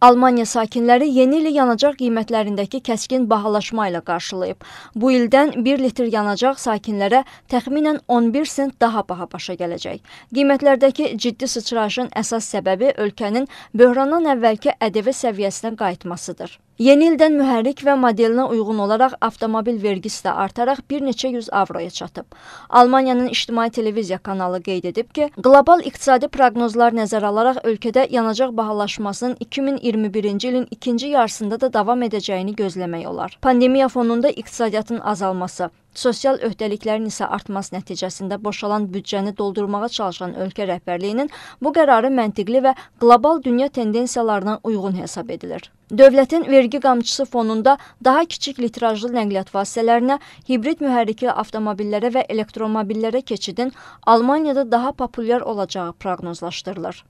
Almaniya sakinləri yeni ili yanacaq qiymətlərindəki kəskin bahalaşma ilə qarşılayıb. Bu ildən 1 litr yanacaq sakinlərə təxminən 11 sent daha baha başa gələcək. Qiymətlərdəki ciddi sıçrayışın əsas səbəbi ölkənin böhrandan əvvəlki ƏDV səviyyəsinə qayıtmasıdır. Yeni ildən mühərrik və modelinə uyğun olaraq avtomobil vergisi də artaraq bir neçə yüz avroya çatıb. Almaniyanın ictimai televiziya kanalı qeyd edib ki, qlobal iqtisadi proqnozlar nəzərə alaraq ölkədə yanacaq bahalaşmasının 2021-ci ilin ikinci yarısında da davam edəcəyini gözləmək olar. Pandemiya fonunda iqtisadiyyatın azalması, Sosial öhdəliklərin isə artması nəticəsində boşalan büdcəni doldurmağa çalışan ölkə rəhbərliyinin bu qərarı məntiqli və qlobal dünya tendensiyalarına uyğun hesab edilir. Dövlətin vergi qamçısı fonunda daha kiçik litrajlı nəqliyyat vasitələrinə, hibrid mühərrikli avtomobillərə və elektromobillərə keçidin Almaniyada daha populyar olacağı proqnozlaşdırılır.